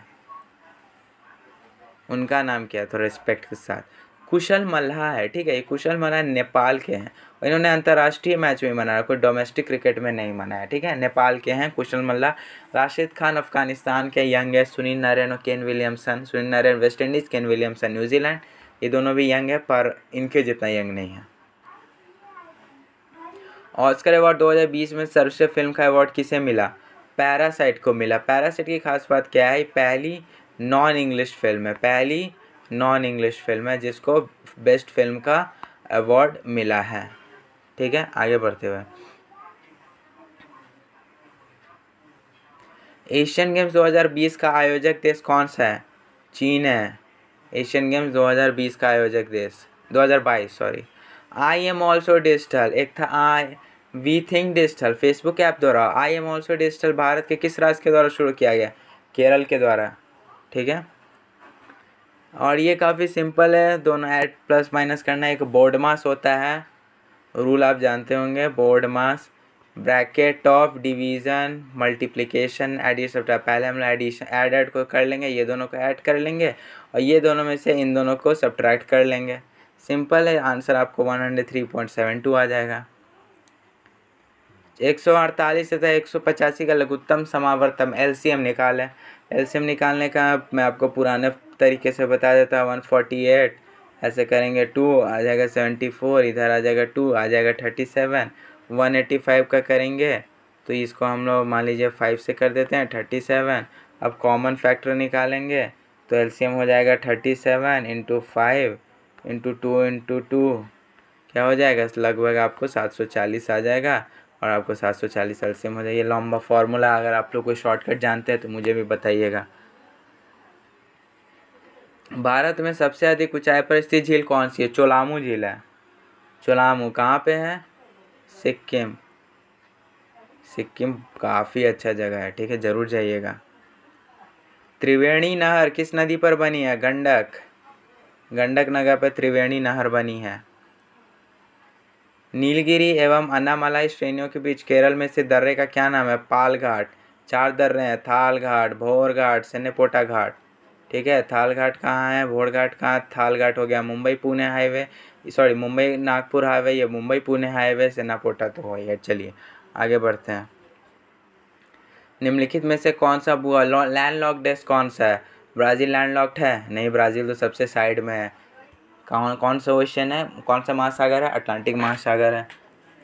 उनका नाम क्या है थोड़ा तो रिस्पेक्ट के साथ कुशल मल्हा है ठीक है ये कुशल मल्हा नेपाल के हैं इन्होंने अंतर्राष्ट्रीय मैच में मनाया कोई डोमेस्टिक क्रिकेट में नहीं मनाया ठीक है नेपाल के हैं कुशल मल्ला राशिद खान अफगानिस्तान के यंग है सुनील नारायण और Kane Williamson Sunil Narine West Indies Kane Williamson New Zealand ये दोनों भी यंग है पर इनके जितना यंग नहीं है ऑस्कर अवार्ड 2020 में सर्वश्रेष्ठ फिल्म का अवार्ड किसे मिला पैरासाइट को मिला पैरासाइट की खास बात क्या है पहली नॉन इंग्लिश फिल्म है पहली नॉन इंग्लिश फिल्म है जिसको बेस्ट फिल्म का अवार्ड मिला है ठीक है आगे बढ़ते हुए एशियन गेम्स 2020 का आयोजक देश कौन सा है चीन है एशियन गेम्स 2020 का आयोजक देश 2022 sorry I am also digital एक था I we think digital Facebook app द्वारा I am also digital Bharat के किस राज्य के द्वारा शुरू किया गया केरल के द्वारा ठीक है और ये काफ़ी सिंपल है दोनों ऐड प्लस माइनस करना एक बोर्ड मास होता है रूल आप जानते होंगे BODMAS bracket top division multiplication addition पहले हम लोग एडिशन ऐड ऐड को कर लेंगे ये दोनों को ऐड कर लेंगे और ये दोनों में से इन दोनों को सब्ट्रैक्ट कर लेंगे सिंपल है आंसर आपको one hundred three point seven two आ जाएगा एक सौ अड़तालीस तथा तो एक सौ पचासी का लघुत्तम समावर्तम एलसीएम एल सी एम निकालने का मैं आपको पुराने तरीके से बता देता है वन फोर्टी एट ऐसे करेंगे टू आ जाएगा सेवेंटी फोर इधर आ जाएगा टू आ जाएगा thirty seven one eighty five का करेंगे तो इसको हम लोग मान लीजिए फाइव से कर देते हैं थर्टी सेवन अब कॉमन फैक्टर निकालेंगे तो एलसीएम हो जाएगा thirty seven into five into two into two क्या हो जाएगा लगभग आपको सात सौ चालीस आ जाएगा और आपको सात सौ चालीस एलसीएम हो जाएगा ये लंबा फार्मूला अगर आप लोग कोई शॉर्टकट जानते हैं तो मुझे भी बताइएगा भारत में सबसे अधिक ऊंचाई पर स्थित झील कौन सी है चोलामू झील है चोलामू कहाँ पे है सिक्किम सिक्किम काफ़ी अच्छा जगह है ठीक है ज़रूर जाइएगा त्रिवेणी नहर किस नदी पर बनी है गंडक गंडक नगर पर त्रिवेणी नहर बनी है नीलगिरी एवं अन्नामलाई श्रेणियों के बीच केरल में से दर्रे का क्या नाम है पाल घाट चार दर्रे हैं थाल घाट भोर घाट सेनेपोटा घाट ठीक है थाल घाट कहाँ है भोड़ घाट कहाँ थाल घाट हो गया Mumbai Pune highway sorry Mumbai Nagpur highway या मुंबई पुणे हाईवे सेनापोटा तो हो है चलिए आगे बढ़ते हैं निम्नलिखित में से कौन सा बुआ लैंड लॉक डेस्क कौन सा है ब्राज़ील लैंड लॉकड है नहीं ब्राज़ील तो सबसे साइड में है कौन कौन सा ओशन है कौन सा महासागर है अटलांटिक महासागर है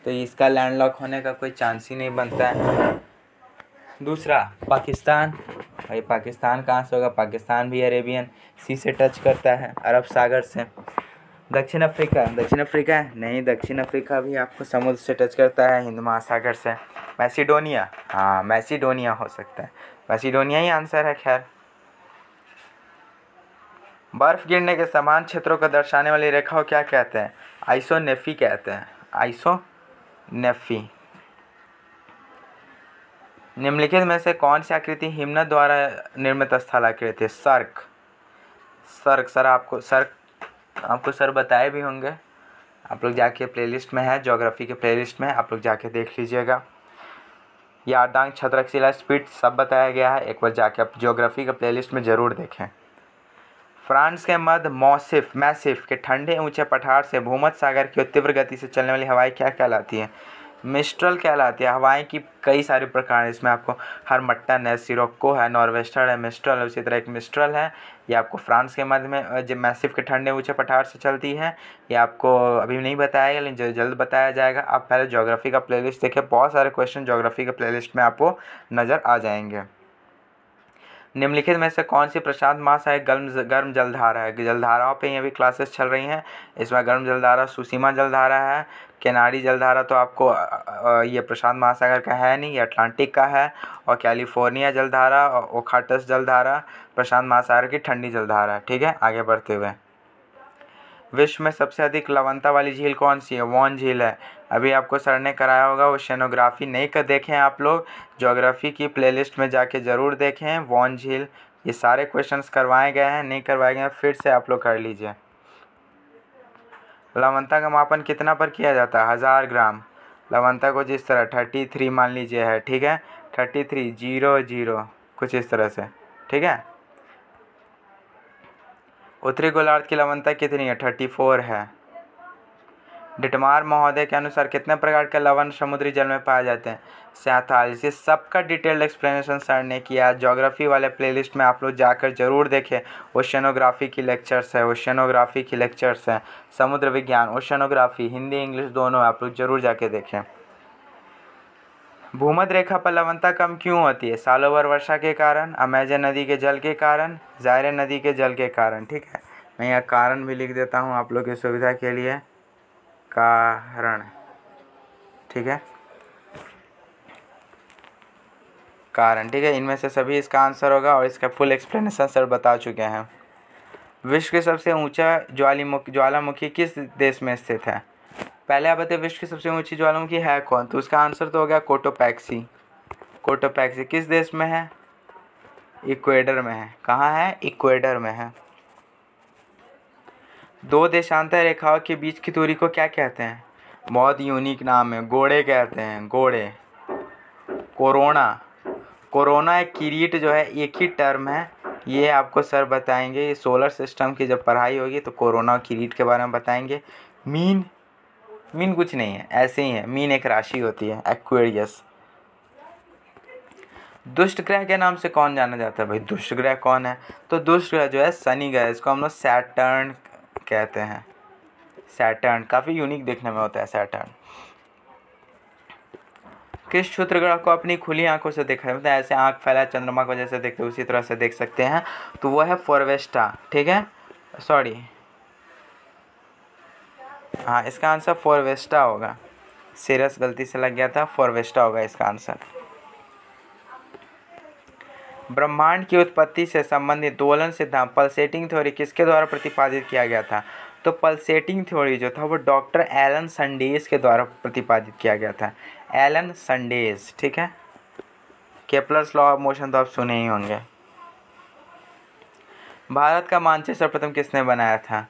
तो इसका लैंड लॉक होने का कोई चांस ही नहीं बनता है दूसरा पाकिस्तान भाई पाकिस्तान कहाँ से होगा पाकिस्तान भी अरेबियन सी से टच करता है अरब सागर से दक्षिण अफ्रीका दक्षिण अफ्रीका नहीं दक्षिण अफ्रीका भी आपको समुद्र से टच करता है हिंद महासागर से मैसीडोनिया हाँ मैसीडोनिया हो सकता है मैसीडोनिया ही आंसर है खैर बर्फ़ गिरने के समान क्षेत्रों को दर्शाने वाली रेखाओं क्या कहते हैं नेफ़ी कहते हैं आइसो नेफ़ी निम्नलिखित में से कौन सी आकृति हिमन द्वारा निर्मित स्थल है सर्क सर्क सर आपको सर्क आपको सर बताए भी होंगे आप लोग जाके प्लेलिस्ट में है जोग्राफी के प्लेलिस्ट में आप लोग जाके देख लीजिएगा यादांग छत्रकशिला स्पीड सब बताया गया है एक बार जाके आप जोग्राफी का प्ले में ज़रूर देखें फ्रांस के मध्य मौसिफ मैसिफ के ठंडे ऊंचे पठार से भूमध सागर की तीव्र गति से चलने वाली हवाएं क्या कहलाती हैं मिस्ट्रल कहलाती है हवाएं की कई सारे प्रकार हैं इसमें आपको हर मट्टन है सिरोको है नॉर्वेस्टर है मिस्ट्रल है उसी तरह एक मिस्ट्रल है ये आपको फ्रांस के मध्य में जब मैसिव के ठंडे ऊंचे पठार से चलती है ये आपको अभी नहीं बताया गया लेकिन जल्द बताया जाएगा आप पहले जोग्राफी का प्ले देखें बहुत सारे क्वेश्चन जोग्राफी के प्ले में आपको नज़र आ जाएंगे निम्नलिखित में से कौन सी प्रशांत मास है गर्म गर्म जलधारा है जलधाराओं पे ये भी क्लासेस चल रही हैं इसमें गर्म जलधारा सुसीमा जलधारा है केनाडी जलधारा तो आपको ये प्रशांत महासागर का है नहीं ये अटलांटिक का है और कैलिफोर्निया जलधारा ओखाटस जलधारा प्रशांत महासागर की ठंडी जलधारा है ठीक है आगे बढ़ते हुए विश्व में सबसे अधिक लवंता वाली झील कौन सी है वॉन झील है अभी आपको सर ने कराया होगा ओशनोग्राफी नहीं कर देखें आप लोग जोग्राफी की प्लेलिस्ट में जाके ज़रूर देखें वॉन झील ये सारे क्वेश्चंस करवाए गए हैं नहीं करवाए गए हैं फिर से आप लोग कर लीजिए लवनता का मापन कितना पर किया जाता है हज़ार ग्राम लवनता को जिस तरह थर्टी थ्री मान लीजिए है ठीक है थर्टी थ्री जीरो जीरो कुछ इस तरह से ठीक है उत्तरी गोलार्ध की लवनता कितनी है थर्टी फोर है डिटमार महोदय के अनुसार कितने प्रकार के लवण समुद्री जल में पाए जाते हैं सैंतालीस ये सबका डिटेल्ड एक्सप्लेनेशन सर ने किया जोग्राफी वाले प्लेलिस्ट में आप लोग जाकर जरूर देखें ओशनोग्राफी की लेक्चर्स है ओशनोग्राफी की लेक्चर्स हैं समुद्र विज्ञान ओशनोग्राफी हिंदी इंग्लिश दोनों आप लोग जरूर जाके देखें भूमध रेखा पर लवनता कम क्यों होती है सालों भर वर्षा के कारण अमेजन नदी के जल के कारण जायरे नदी के जल के कारण ठीक है मैं यहाँ कारण भी लिख देता हूँ आप लोग की सुविधा के लिए कारण ठीक है कारण ठीक है इनमें से सभी इसका आंसर होगा और इसका फुल एक्सप्लेनेशन सर बता चुके हैं विश्व के सबसे ऊंचा ज्वालामुखी ज्वालामुखी किस देश में स्थित है पहले आप बताइए विश्व की सबसे ऊंची ज्वालामुखी है कौन तो उसका आंसर तो हो गया कोटोपैक्सी कोटोपैक्सी किस देश में है इक्वेडर में है कहाँ है इक्वेडर में है दो देशांतर रेखाओं के बीच की दूरी को क्या कहते हैं बहुत यूनिक नाम है घोड़े कहते हैं घोड़े कोरोना कोरोना एक किरीट जो है एक ही टर्म है ये आपको सर बताएंगे ये सोलर सिस्टम की जब पढ़ाई होगी तो कोरोना और किरीट के बारे में बताएंगे मीन मीन कुछ नहीं है ऐसे ही है मीन एक राशि होती है एक्वेरियस दुष्ट ग्रह के नाम से कौन जाना जाता है भाई दुष्ट ग्रह कौन है तो दुष्ट ग्रह जो है शनि ग्रह इसको हम लोग सैटर्न कहते हैं सैटर्न काफ़ी यूनिक देखने में होता है सैटर्न किस क्षुद्र ग्रह को अपनी खुली आंखों से हैं मतलब ऐसे आंख फैला चंद्रमा को जैसे देखते उसी तरह से देख सकते हैं तो वो है फॉरवेस्टा ठीक है सॉरी हाँ इसका आंसर फॉरवेस्टा होगा सीरियस गलती से लग गया था फॉरवेस्टा होगा इसका आंसर ब्रह्मांड की उत्पत्ति से संबंधित दोलन सिद्धांत पल्सेटिंग थ्योरी किसके द्वारा प्रतिपादित किया गया था तो पल्सेटिंग थ्योरी जो था वो डॉक्टर एलन संडेज के द्वारा प्रतिपादित किया गया था एलन संडेज ठीक है केपलर्स लॉ ऑफ मोशन तो आप सुने ही होंगे भारत का मानचित्र सर्वप्रथम किसने बनाया था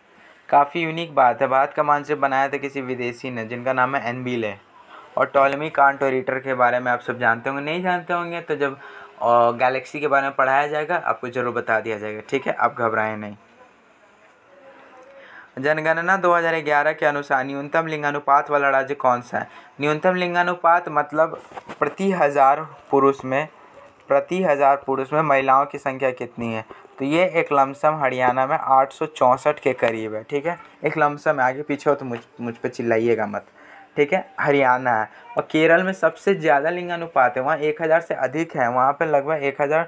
काफ़ी यूनिक बात है भारत का मानचित्र बनाया था किसी विदेशी ने जिनका नाम है ले और टॉलमी कांट के बारे में आप सब जानते होंगे नहीं जानते होंगे तो जब और गैलेक्सी के बारे में पढ़ाया जाएगा आपको ज़रूर बता दिया जाएगा ठीक है आप घबराएं नहीं जनगणना 2011 के अनुसार न्यूनतम लिंगानुपात वाला राज्य कौन सा है न्यूनतम लिंगानुपात मतलब प्रति हज़ार पुरुष में प्रति हज़ार पुरुष में महिलाओं की संख्या कितनी है तो ये एक लमसम हरियाणा में आठ के करीब है ठीक है एक लमसम आगे पीछे हो तो मुझ मुझ पर चिल्लाइएगा मत ठीक है हरियाणा है और केरल में सबसे ज़्यादा लिंग अनुपात है वहाँ एक हज़ार से अधिक है वहाँ पे लगभग एक हज़ार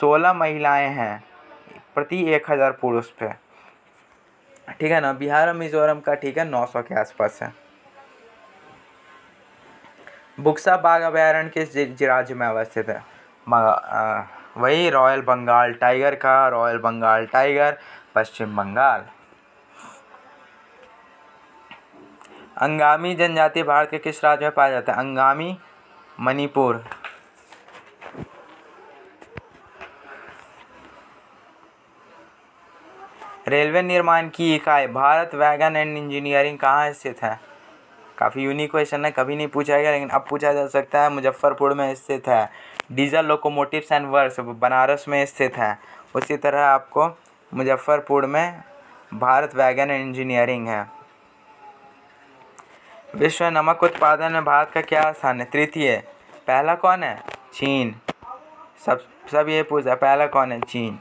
सोलह महिलाएँ हैं प्रति एक हज़ार पुरुष पे ठीक है ना बिहार और मिजोरम का ठीक है नौ सौ के आसपास है बुक्सा बाघ अभ्यारण्य किस राज्य में अवस्थित है वही रॉयल बंगाल टाइगर का रॉयल बंगाल टाइगर पश्चिम बंगाल अंगामी जनजाति भारत के किस राज्य में पाया जाता है अंगामी मणिपुर रेलवे निर्माण की इकाई भारत वैगन एंड इंजीनियरिंग कहाँ स्थित है काफ़ी यूनिक क्वेश्चन है कभी नहीं पूछा गया लेकिन अब पूछा जा सकता है मुजफ्फरपुर में स्थित है diesel locomotives and works Banaras में स्थित है उसी तरह आपको मुजफ्फरपुर में भारत वैगन एंड इंजीनियरिंग है विश्व नमक उत्पादन में भारत का क्या स्थान है तृतीय पहला कौन है चीन सब सब ये पूछा पहला कौन है चीन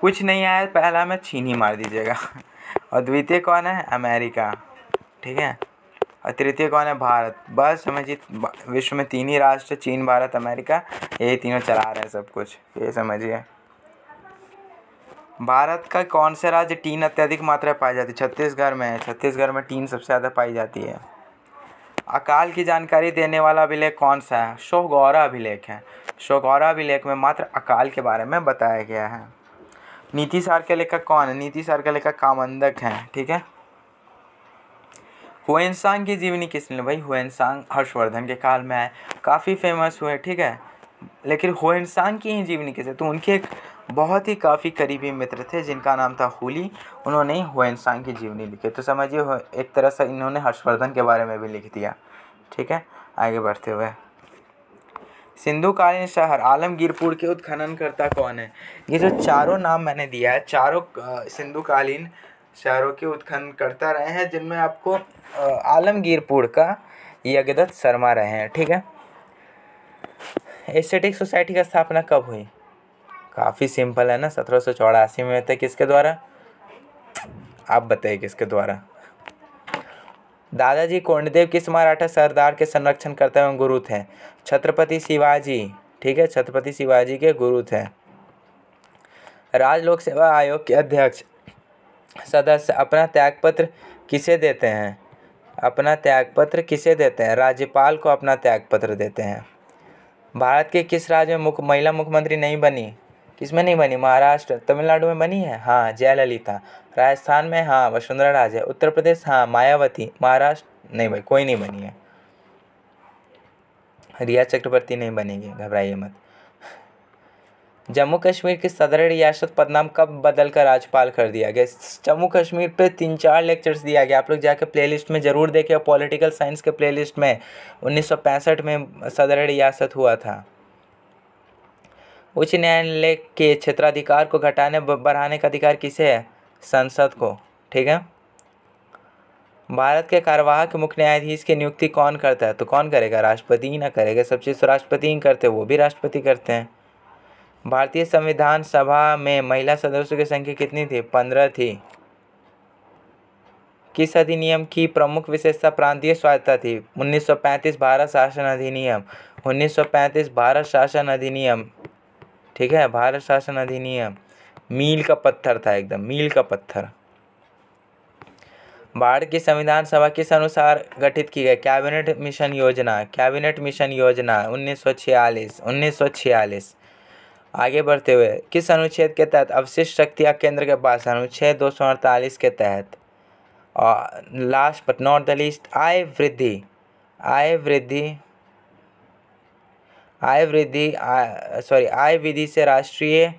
कुछ नहीं आया पहला में चीन ही मार दीजिएगा और द्वितीय कौन है अमेरिका ठीक है और तृतीय कौन है भारत बस समझिए विश्व में तीन ही राष्ट्र चीन भारत अमेरिका यही तीनों चला रहे हैं सब कुछ ये समझिए भारत का कौन सा राज्य टीन अत्यधिक मात्रा पाई जाती है छत्तीसगढ़ में छत्तीसगढ़ में टीन सबसे ज़्यादा पाई जाती है अकाल की जानकारी देने वाला अभिलेख कौन सा है शोहगौरा अभिलेख है शोहगौरा अभिलेख में मात्र अकाल के बारे में बताया गया है नीति सार के लेखक कौन है नीति सार के लेखक कामंदक हैं ठीक है हुएनसांग की जीवनी किसने भाई हुएनसांग हर्षवर्धन के काल में आए काफ़ी फेमस हुए ठीक है लेकिन हुएनसांग की ही जीवनी किसने तो उनकी एक बहुत ही काफ़ी करीबी मित्र थे जिनका नाम था हुली उन्होंने ही इंसान की जीवनी लिखी तो समझिए एक तरह से इन्होंने हर्षवर्धन के बारे में भी लिख दिया ठीक है आगे बढ़ते हुए सिंधु कालीन शहर आलमगीरपुर के उत्खननकर्ता कौन है ये जो चारों नाम मैंने दिया है चारों सिंधु कालीन शहरों के उत्खननकर्ता रहे हैं जिनमें आपको आलमगीरपुर का यज्ञदत्त शर्मा रहे हैं ठीक है एस्थेटिक सोसाइटी का स्थापना कब हुई काफ़ी सिंपल है ना सत्रह सौ चौरासी में थे किसके द्वारा आप बताइए किसके द्वारा दादाजी कोंडदेव किस मराठा सरदार के संरक्षण करते हुए गुरु थे छत्रपति शिवाजी ठीक है छत्रपति शिवाजी के गुरु थे राज्य लोक सेवा आयोग के अध्यक्ष सदस्य अपना त्यागपत्र किसे देते हैं अपना त्यागपत्र किसे देते हैं राज्यपाल को अपना त्यागपत्र देते हैं भारत के किस राज्य में मुख्य महिला मुख्यमंत्री नहीं बनी किसमें नहीं बनी महाराष्ट्र तमिलनाडु में बनी है हाँ जयललिता राजस्थान में हाँ वसुंधरा राजे उत्तर प्रदेश हाँ मायावती महाराष्ट्र नहीं भाई कोई नहीं बनी है रिया चक्रवर्ती नहीं बनेगी घबराइए मत जम्मू कश्मीर की सदर रियासत पदनाम कब बदल कर राज्यपाल कर दिया गया जम्मू कश्मीर पे तीन चार लेक्चर्स दिया गया आप लोग जाके प्लेलिस्ट में ज़रूर देखें पॉलिटिकल साइंस के प्लेलिस्ट में उन्नीस में सदर रियासत हुआ था उच्च न्यायालय के क्षेत्राधिकार को घटाने बढ़ाने का अधिकार किसे है संसद को ठीक है भारत के कार्यवाहक मुख्य न्यायाधीश की नियुक्ति कौन करता है तो कौन करेगा राष्ट्रपति ही ना करेगा सब चीज़ तो राष्ट्रपति ही करते हैं वो भी राष्ट्रपति करते हैं भारतीय संविधान सभा में महिला सदस्यों की संख्या कितनी थी पंद्रह थी किस अधिनियम की प्रमुख विशेषता प्रांतीय स्वायत्ता थी 1935 भारत शासन अधिनियम 1935 भारत शासन अधिनियम ठीक है भारत शासन अधिनियम मील का पत्थर था एकदम मील का पत्थर भारत की संविधान सभा किस अनुसार गठित की गई कैबिनेट मिशन योजना कैबिनेट मिशन योजना उन्नीस सौ छियालीस उन्नीस सौ छियालीस आगे बढ़ते हुए किस अनुच्छेद के तहत अवशिष्ट शक्तियाँ केंद्र के पास अनुच्छेद दो सौ अड़तालीस के तहत और last but not the least आय वृद्धि आय वृद्धि आय वृद्धि सॉरी आय विधि से राष्ट्रीय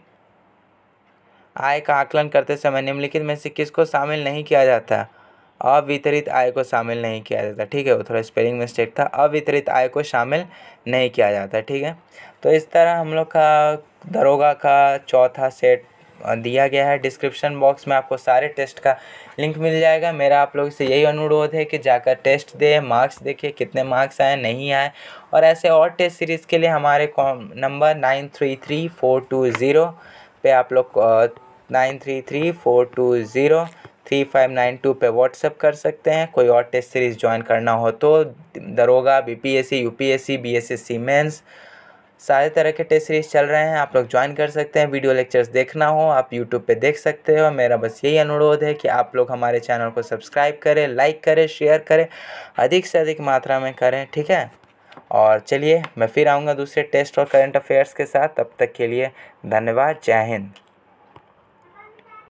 आय का आकलन करते समय निम्नलिखित में से किसको शामिल नहीं किया जाता अवितरित आय को शामिल नहीं किया जाता ठीक है वो थोड़ा स्पेलिंग मिस्टेक था अवितरित आय को शामिल नहीं किया जाता ठीक है तो इस तरह हम लोग का दरोगा का चौथा सेट दिया गया है डिस्क्रिप्शन बॉक्स में आपको सारे टेस्ट का लिंक मिल जाएगा मेरा आप लोग से यही अनुरोध है कि जाकर टेस्ट दें मार्क्स देखिए कितने मार्क्स आए नहीं आए और ऐसे और टेस्ट सीरीज़ के लिए हमारे कॉम number nine three three four two zero पे आप लोग nine three three four two zero three five nine two पे व्हाट्सअप कर सकते हैं कोई और टेस्ट सीरीज़ ज्वाइन करना हो तो दरोगा B P S C U P S C B S C सीमेंस सारे तरह के टेस्ट सीरीज़ चल रहे हैं आप लोग ज्वाइन कर सकते हैं वीडियो लेक्चर्स देखना हो आप यूट्यूब पे देख सकते हो मेरा बस यही अनुरोध है कि आप लोग हमारे चैनल को सब्सक्राइब करें लाइक करें शेयर करें अधिक से अधिक मात्रा में करें ठीक है और चलिए मैं फिर आऊँगा दूसरे टेस्ट और करंट अफेयर्स के साथ तब तक के लिए धन्यवाद जय हिंद